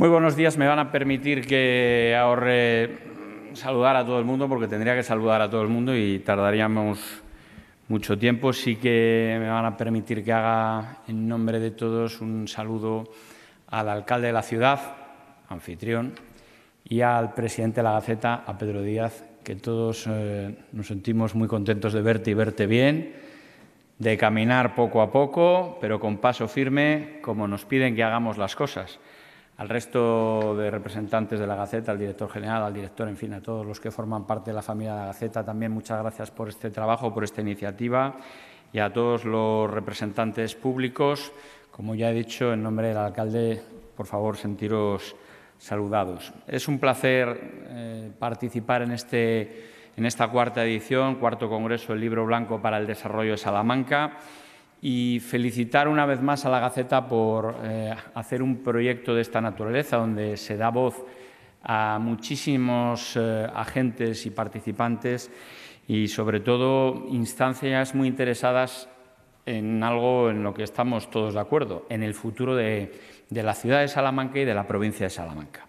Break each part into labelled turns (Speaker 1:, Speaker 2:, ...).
Speaker 1: Muy buenos días. Me van a permitir que ahorre saludar a todo el mundo porque tendría que saludar a todo el mundo y tardaríamos mucho tiempo. Sí que me van a permitir que haga en nombre de todos un saludo al alcalde de la ciudad, anfitrión, y al presidente de la Gaceta, a Pedro Díaz, que todos eh, nos sentimos muy contentos de verte y verte bien, de caminar poco a poco, pero con paso firme, como nos piden que hagamos las cosas al resto de representantes de la Gaceta, al director general, al director, en fin, a todos los que forman parte de la familia de la Gaceta, también muchas gracias por este trabajo, por esta iniciativa y a todos los representantes públicos. Como ya he dicho, en nombre del alcalde, por favor, sentiros saludados. Es un placer eh, participar en, este, en esta cuarta edición, cuarto Congreso del Libro Blanco para el Desarrollo de Salamanca y felicitar una vez más a la Gaceta por eh, hacer un proyecto de esta naturaleza donde se da voz a muchísimos eh, agentes y participantes y sobre todo instancias muy interesadas en algo en lo que estamos todos de acuerdo, en el futuro de, de la ciudad de Salamanca y de la provincia de Salamanca.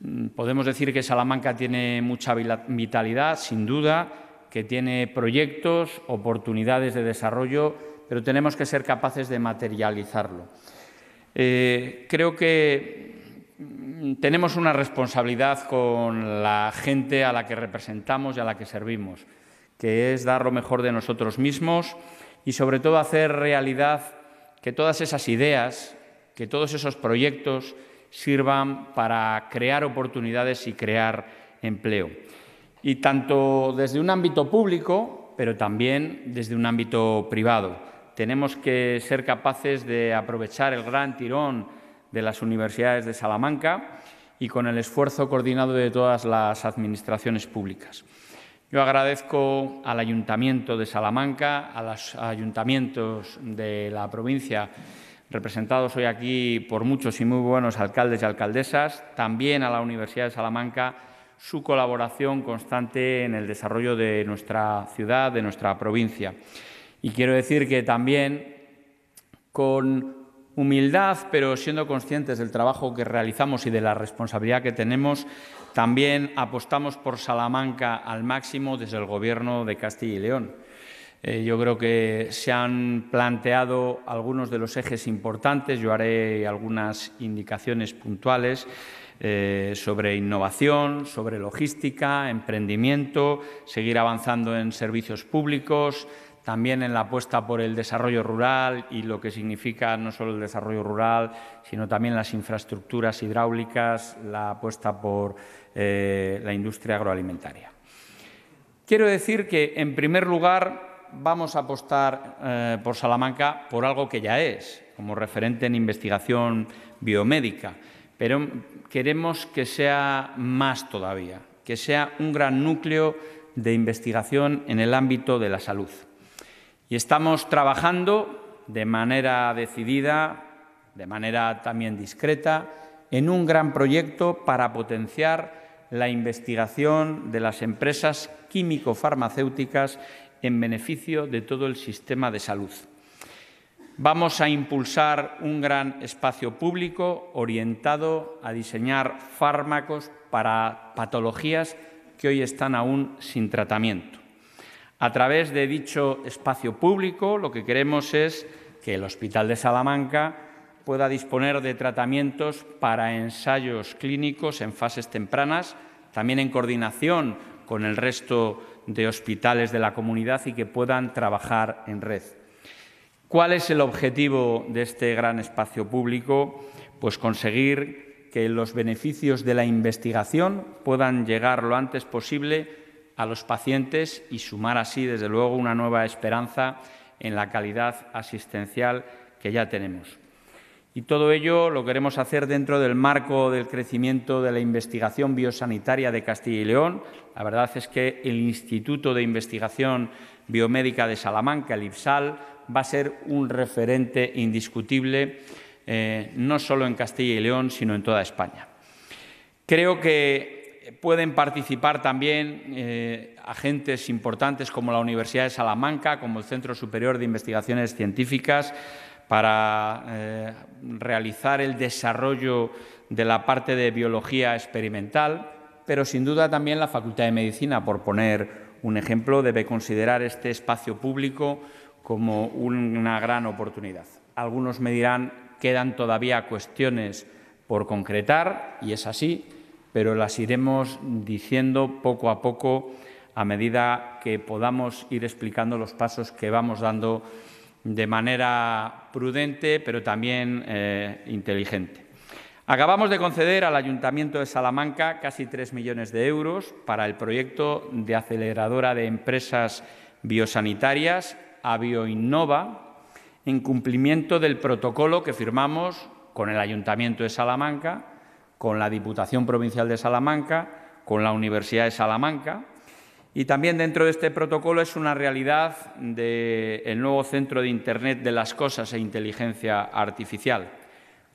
Speaker 1: Mm, podemos decir que Salamanca tiene mucha vitalidad, sin duda, que tiene proyectos, oportunidades de desarrollo pero tenemos que ser capaces de materializarlo. Eh, creo que mm, tenemos una responsabilidad con la gente a la que representamos y a la que servimos, que es dar lo mejor de nosotros mismos y sobre todo hacer realidad que todas esas ideas, que todos esos proyectos sirvan para crear oportunidades y crear empleo. Y tanto desde un ámbito público, pero también desde un ámbito privado tenemos que ser capaces de aprovechar el gran tirón de las universidades de Salamanca y con el esfuerzo coordinado de todas las administraciones públicas. Yo agradezco al Ayuntamiento de Salamanca, a los ayuntamientos de la provincia representados hoy aquí por muchos y muy buenos alcaldes y alcaldesas, también a la Universidad de Salamanca, su colaboración constante en el desarrollo de nuestra ciudad, de nuestra provincia. Y quiero decir que también con humildad, pero siendo conscientes del trabajo que realizamos y de la responsabilidad que tenemos, también apostamos por Salamanca al máximo desde el Gobierno de Castilla y León. Eh, yo creo que se han planteado algunos de los ejes importantes, yo haré algunas indicaciones puntuales. Eh, sobre innovación, sobre logística, emprendimiento, seguir avanzando en servicios públicos, también en la apuesta por el desarrollo rural y lo que significa no solo el desarrollo rural, sino también las infraestructuras hidráulicas, la apuesta por eh, la industria agroalimentaria. Quiero decir que, en primer lugar, vamos a apostar eh, por Salamanca por algo que ya es, como referente en investigación biomédica, pero queremos que sea más todavía, que sea un gran núcleo de investigación en el ámbito de la salud. Y estamos trabajando de manera decidida, de manera también discreta, en un gran proyecto para potenciar la investigación de las empresas químico-farmacéuticas en beneficio de todo el sistema de salud. Vamos a impulsar un gran espacio público orientado a diseñar fármacos para patologías que hoy están aún sin tratamiento. A través de dicho espacio público, lo que queremos es que el Hospital de Salamanca pueda disponer de tratamientos para ensayos clínicos en fases tempranas, también en coordinación con el resto de hospitales de la comunidad y que puedan trabajar en red. ¿Cuál es el objetivo de este gran espacio público? Pues conseguir que los beneficios de la investigación puedan llegar lo antes posible a los pacientes y sumar así, desde luego, una nueva esperanza en la calidad asistencial que ya tenemos. Y todo ello lo queremos hacer dentro del marco del crecimiento de la investigación biosanitaria de Castilla y León. La verdad es que el Instituto de Investigación Biomédica de Salamanca, el IPSAL, va a ser un referente indiscutible, eh, no solo en Castilla y León, sino en toda España. Creo que eh, pueden participar también eh, agentes importantes como la Universidad de Salamanca, como el Centro Superior de Investigaciones Científicas, para eh, realizar el desarrollo de la parte de biología experimental, pero sin duda también la Facultad de Medicina, por poner un ejemplo, debe considerar este espacio público como una gran oportunidad. Algunos me dirán, quedan todavía cuestiones por concretar, y es así, pero las iremos diciendo poco a poco a medida que podamos ir explicando los pasos que vamos dando de manera prudente, pero también eh, inteligente. Acabamos de conceder al Ayuntamiento de Salamanca casi 3 millones de euros para el proyecto de aceleradora de empresas biosanitarias Avioinnova, en cumplimiento del protocolo que firmamos con el Ayuntamiento de Salamanca con la Diputación Provincial de Salamanca, con la Universidad de Salamanca. Y también dentro de este protocolo es una realidad del nuevo Centro de Internet de las Cosas e Inteligencia Artificial.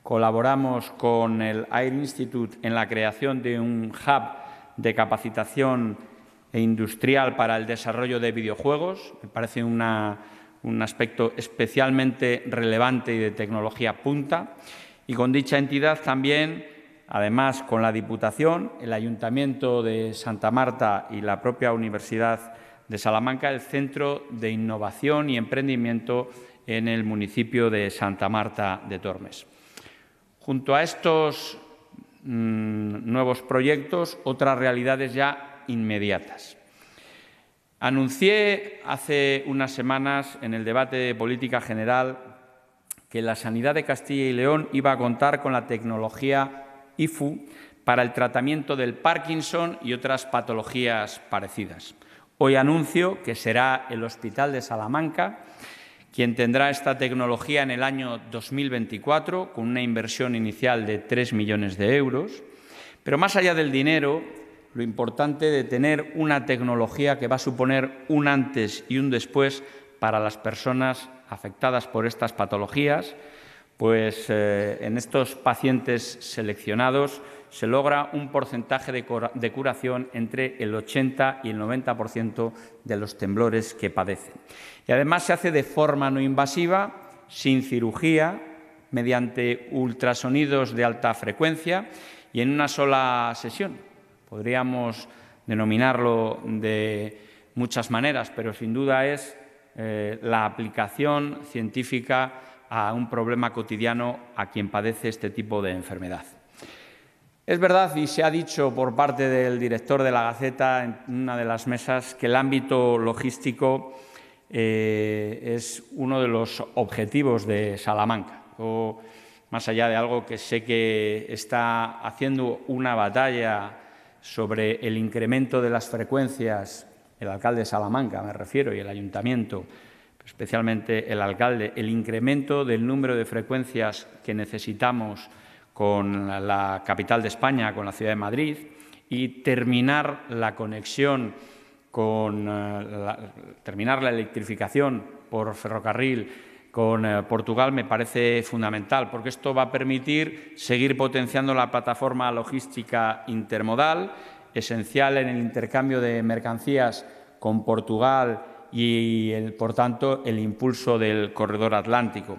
Speaker 1: Colaboramos con el Air Institute en la creación de un hub de capacitación e industrial para el desarrollo de videojuegos. Me parece un aspecto especialmente relevante y de tecnología punta. Y con dicha entidad también Además, con la Diputación, el Ayuntamiento de Santa Marta y la propia Universidad de Salamanca, el Centro de Innovación y Emprendimiento en el municipio de Santa Marta de Tormes. Junto a estos mm, nuevos proyectos, otras realidades ya inmediatas. Anuncié hace unas semanas en el debate de política general que la sanidad de Castilla y León iba a contar con la tecnología IFU para el tratamiento del Parkinson y otras patologías parecidas. Hoy anuncio que será el Hospital de Salamanca quien tendrá esta tecnología en el año 2024 con una inversión inicial de 3 millones de euros. Pero más allá del dinero, lo importante de tener una tecnología que va a suponer un antes y un después para las personas afectadas por estas patologías pues eh, en estos pacientes seleccionados se logra un porcentaje de, curación entre el 80 y el 90% de los temblores que padecen. Y además se hace de forma no invasiva, sin cirugía, mediante ultrasonidos de alta frecuencia y en una sola sesión. Podríamos denominarlo de muchas maneras, pero sin duda es eh, la aplicación científica a un problema cotidiano a quien padece este tipo de enfermedad. Es verdad, y se ha dicho por parte del director de la Gaceta en una de las mesas, que el ámbito logístico eh, es uno de los objetivos de Salamanca. O, más allá de algo que sé que está haciendo una batalla sobre el incremento de las frecuencias, el alcalde de Salamanca me refiero y el ayuntamiento, especialmente el alcalde, el incremento del número de frecuencias que necesitamos con la capital de España, con la ciudad de Madrid, y terminar la conexión con eh, terminar la electrificación por ferrocarril con eh, Portugal me parece fundamental, porque esto va a permitir seguir potenciando la plataforma logística intermodal, esencial en el intercambio de mercancías con Portugal y, por tanto, el impulso del corredor atlántico.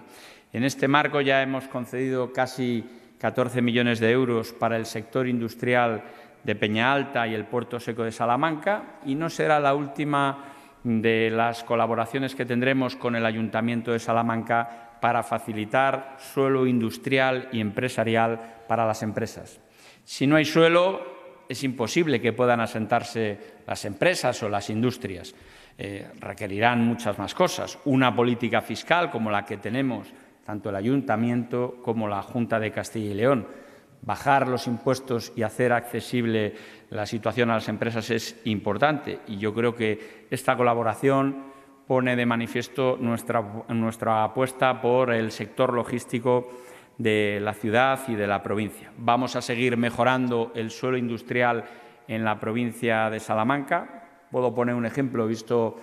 Speaker 1: En este marco ya hemos concedido casi 14 millones de euros para el sector industrial de Peña Alta y el puerto seco de Salamanca y no será la última de las colaboraciones que tendremos con el Ayuntamiento de Salamanca para facilitar suelo industrial y empresarial para las empresas. Si no hay suelo, es imposible que puedan asentarse las empresas o las industrias. Eh, requerirán muchas más cosas. Una política fiscal como la que tenemos, tanto el Ayuntamiento como la Junta de Castilla y León. Bajar los impuestos y hacer accesible la situación a las empresas es importante y yo creo que esta colaboración pone de manifiesto nuestra, nuestra apuesta por el sector logístico de la ciudad y de la provincia. Vamos a seguir mejorando el suelo industrial en la provincia de Salamanca. Puedo poner un ejemplo, he visto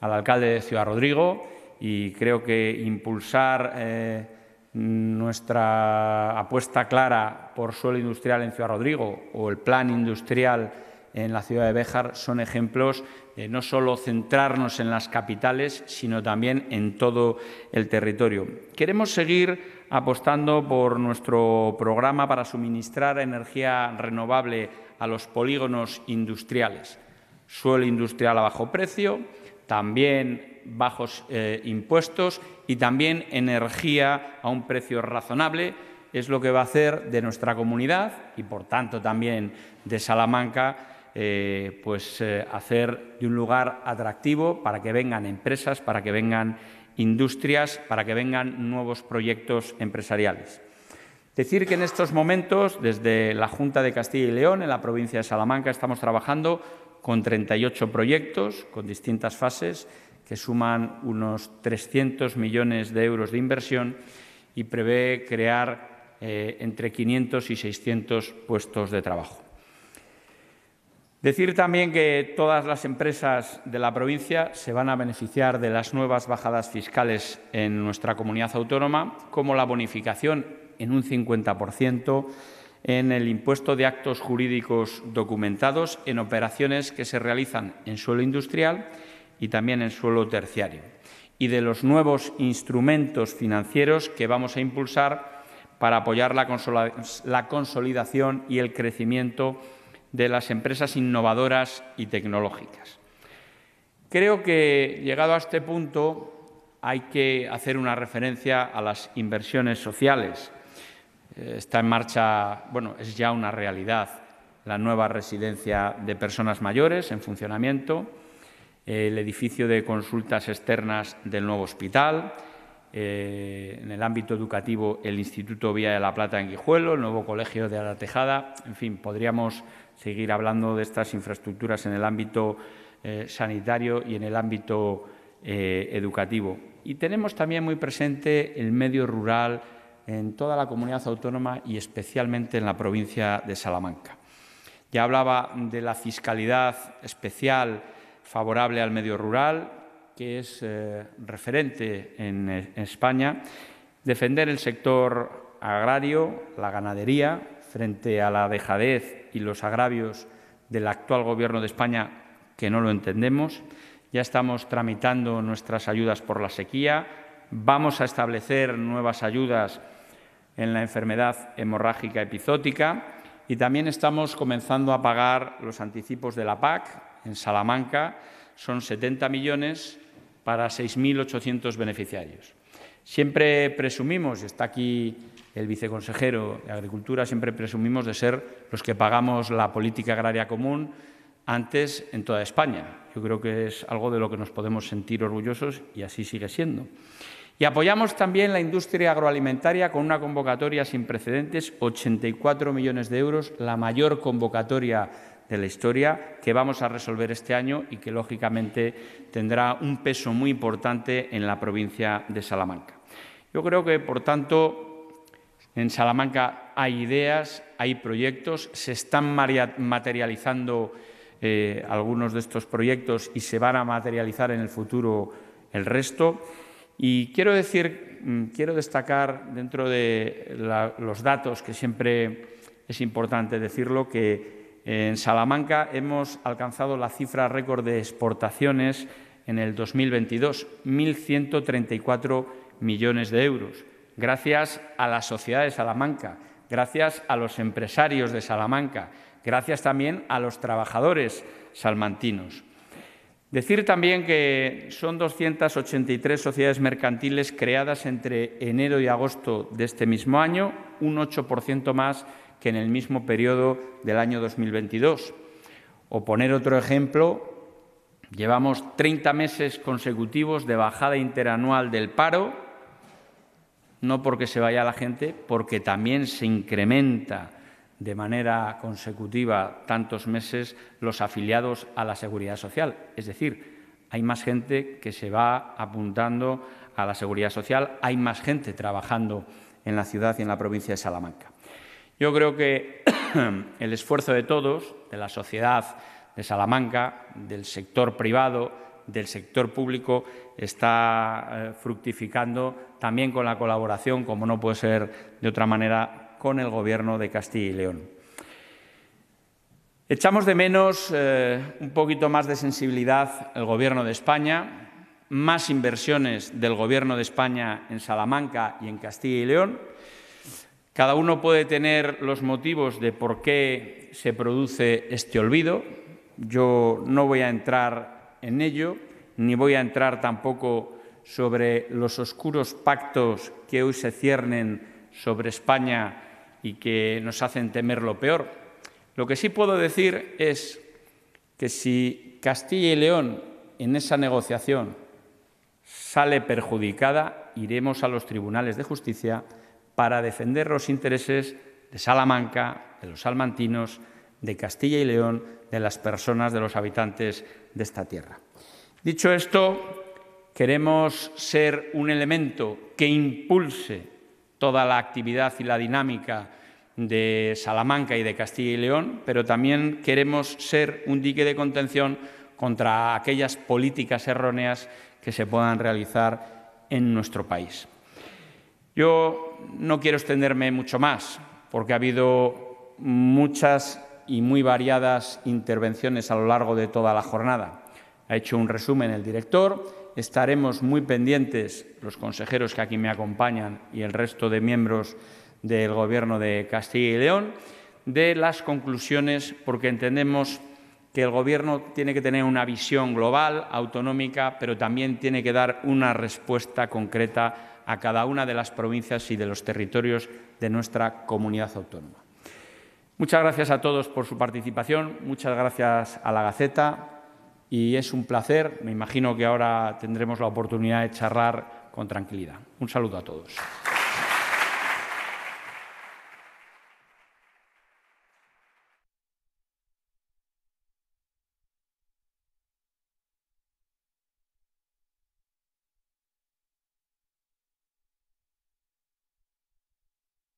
Speaker 1: al alcalde de Ciudad Rodrigo y creo que impulsar eh, nuestra apuesta clara por suelo industrial en Ciudad Rodrigo o el plan industrial en la ciudad de Béjar son ejemplos de no solo centrarnos en las capitales, sino también en todo el territorio. Queremos seguir apostando por nuestro programa para suministrar energía renovable a los polígonos industriales. Suelo industrial a bajo precio, también bajos eh, impuestos y también energía a un precio razonable es lo que va a hacer de nuestra comunidad y, por tanto, también de Salamanca, eh, pues eh, hacer de un lugar atractivo para que vengan empresas, para que vengan industrias, para que vengan nuevos proyectos empresariales. Decir que en estos momentos, desde la Junta de Castilla y León, en la provincia de Salamanca, estamos trabajando con 38 proyectos, con distintas fases, que suman unos 300 millones de euros de inversión y prevé crear eh, entre 500 y 600 puestos de trabajo. Decir también que todas las empresas de la provincia se van a beneficiar de las nuevas bajadas fiscales en nuestra comunidad autónoma, como la bonificación en un 50% en el impuesto de actos jurídicos documentados en operaciones que se realizan en suelo industrial y también en suelo terciario, y de los nuevos instrumentos financieros que vamos a impulsar para apoyar la, consolidación y el crecimiento de las empresas innovadoras y tecnológicas. Creo que, llegado a este punto, hay que hacer una referencia a las inversiones sociales. Está en marcha, bueno, es ya una realidad, la nueva residencia de personas mayores en funcionamiento, el edificio de consultas externas del nuevo hospital, eh, en el ámbito educativo el Instituto Vía de la Plata en Guijuelo, el nuevo Colegio de la Tejada, en fin, podríamos seguir hablando de estas infraestructuras en el ámbito eh, sanitario y en el ámbito eh, educativo. Y tenemos también muy presente el medio rural en toda la comunidad autónoma y especialmente en la provincia de Salamanca. Ya hablaba de la fiscalidad especial favorable al medio rural, que es eh, referente en España, defender el sector agrario, la ganadería, frente a la dejadez y los agravios del actual Gobierno de España, que no lo entendemos. Ya estamos tramitando nuestras ayudas por la sequía. Vamos a establecer nuevas ayudas en la enfermedad hemorrágica epizótica y también estamos comenzando a pagar los anticipos de la PAC en Salamanca. Son 70 millones para 6.800 beneficiarios. Siempre presumimos, y está aquí el viceconsejero de Agricultura, siempre presumimos de ser los que pagamos la política agraria común antes en toda España. Yo creo que es algo de lo que nos podemos sentir orgullosos y así sigue siendo. Y apoyamos también la industria agroalimentaria con una convocatoria sin precedentes, 84 millones de euros, la mayor convocatoria de la historia que vamos a resolver este año y que lógicamente tendrá un peso muy importante en la provincia de Salamanca. Yo creo que, por tanto, en Salamanca hay ideas, hay proyectos, se están materializando eh, algunos de estos proyectos y se van a materializar en el futuro el resto. Y quiero decir, mm, quiero destacar dentro de los datos, que siempre es importante decirlo, que en Salamanca hemos alcanzado la cifra récord de exportaciones en el 2022, 1.134 millones de euros gracias a la sociedad de Salamanca, gracias a los empresarios de Salamanca, gracias también a los trabajadores salmantinos. Decir también que son 283 sociedades mercantiles creadas entre enero y agosto de este mismo año, un 8% más que en el mismo periodo del año 2022. O poner otro ejemplo, llevamos 30 meses consecutivos de bajada interanual del paro, no porque se vaya la gente, porque también se incrementa de manera consecutiva tantos meses los afiliados a la seguridad social. Es decir, hay más gente que se va apuntando a la seguridad social, hay más gente trabajando en la ciudad y en la provincia de Salamanca. Yo creo que el esfuerzo de todos, de la sociedad de Salamanca, del sector privado, del sector público está eh, fructificando también con la colaboración, como no puede ser de otra manera, con el Gobierno de Castilla y León. Echamos de menos eh, un poquito más de sensibilidad el Gobierno de España, más inversiones del Gobierno de España en Salamanca y en Castilla y León. Cada uno puede tener los motivos de por qué se produce este olvido. Yo no voy a entrar en ello, ni voy a entrar tampoco sobre los oscuros pactos que hoy se ciernen sobre España y que nos hacen temer lo peor. Lo que sí puedo decir es que si Castilla y León en esa negociación sale perjudicada, iremos a los tribunales de justicia para defender los intereses de Salamanca, de los salmantinos, de Castilla y León, de las personas, de los habitantes de esta tierra. Dicho esto, queremos ser un elemento que impulse toda la actividad y la dinámica de Salamanca y de Castilla y León, pero también queremos ser un dique de contención contra aquellas políticas erróneas que se puedan realizar en nuestro país. Yo no quiero extenderme mucho más, porque ha habido muchas y muy variadas intervenciones a lo largo de toda la jornada. Ha hecho un resumen el director. Estaremos muy pendientes, los consejeros que aquí me acompañan y el resto de miembros del Gobierno de Castilla y León, de las conclusiones, porque entendemos que el Gobierno tiene que tener una visión global, autonómica, pero también tiene que dar una respuesta concreta a cada una de las provincias y de los territorios de nuestra comunidad autónoma. Muchas gracias a todos por su participación, muchas gracias a la Gaceta y es un placer. Me imagino que ahora tendremos la oportunidad de charlar con tranquilidad. Un saludo a todos.